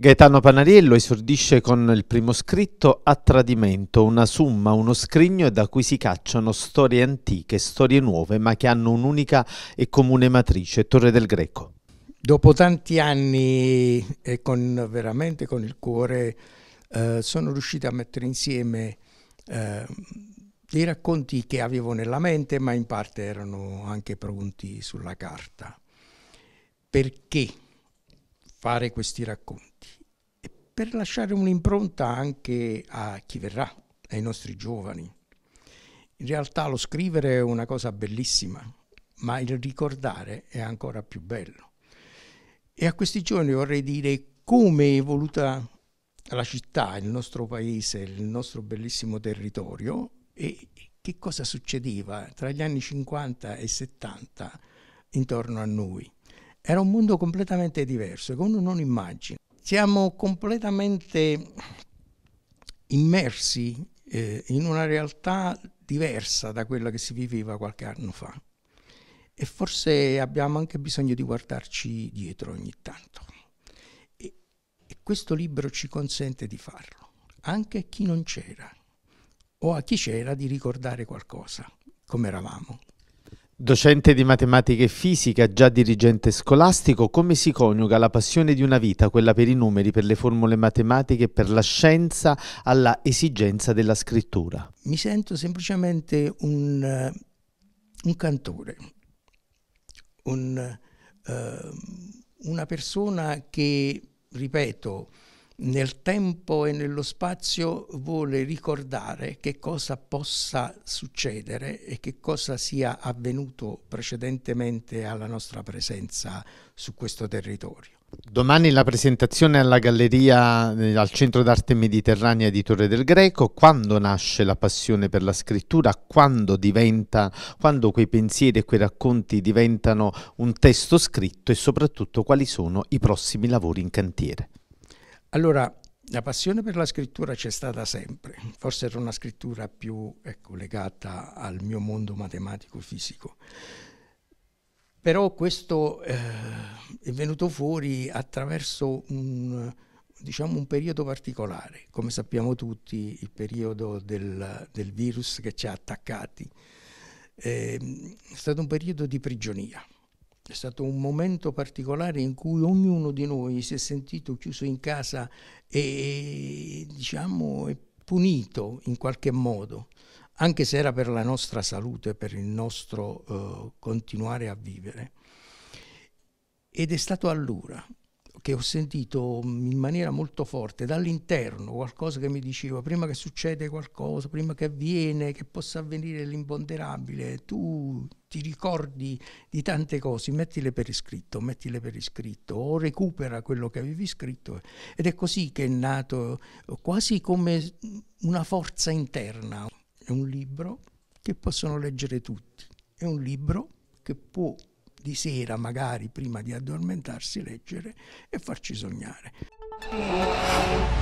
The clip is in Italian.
Gaetano Panariello esordisce con il primo scritto A tradimento, una summa, uno scrigno da cui si cacciano storie antiche, storie nuove, ma che hanno un'unica e comune matrice, Torre del Greco. Dopo tanti anni e con, veramente con il cuore eh, sono riuscito a mettere insieme eh, dei racconti che avevo nella mente, ma in parte erano anche pronti sulla carta. Perché? fare questi racconti e per lasciare un'impronta anche a chi verrà, ai nostri giovani. In realtà lo scrivere è una cosa bellissima, ma il ricordare è ancora più bello. E a questi giorni vorrei dire come è evoluta la città, il nostro paese, il nostro bellissimo territorio e che cosa succedeva tra gli anni 50 e 70 intorno a noi. Era un mondo completamente diverso, che uno non immagina. Siamo completamente immersi eh, in una realtà diversa da quella che si viveva qualche anno fa. E forse abbiamo anche bisogno di guardarci dietro ogni tanto. E, e questo libro ci consente di farlo, anche a chi non c'era, o a chi c'era di ricordare qualcosa, come eravamo. Docente di matematica e fisica, già dirigente scolastico, come si coniuga la passione di una vita, quella per i numeri, per le formule matematiche, per la scienza, alla esigenza della scrittura? Mi sento semplicemente un, eh, un cantore, un, eh, una persona che, ripeto, nel tempo e nello spazio vuole ricordare che cosa possa succedere e che cosa sia avvenuto precedentemente alla nostra presenza su questo territorio. Domani la presentazione alla galleria eh, al Centro d'Arte Mediterranea di Torre del Greco, quando nasce la passione per la scrittura, quando, diventa, quando quei pensieri e quei racconti diventano un testo scritto e soprattutto quali sono i prossimi lavori in cantiere. Allora, la passione per la scrittura c'è stata sempre, forse era una scrittura più ecco, legata al mio mondo matematico-fisico. Però questo eh, è venuto fuori attraverso un, diciamo, un, periodo particolare, come sappiamo tutti, il periodo del, del virus che ci ha attaccati. Eh, è stato un periodo di prigionia. È stato un momento particolare in cui ognuno di noi si è sentito chiuso in casa e diciamo punito in qualche modo, anche se era per la nostra salute, per il nostro eh, continuare a vivere. Ed è stato allora che ho sentito in maniera molto forte dall'interno, qualcosa che mi diceva prima che succede qualcosa, prima che avviene, che possa avvenire l'imponderabile, tu ti ricordi di tante cose, mettile per iscritto, mettile per iscritto o recupera quello che avevi scritto ed è così che è nato quasi come una forza interna. È un libro che possono leggere tutti, è un libro che può di sera, magari prima di addormentarsi, leggere e farci sognare.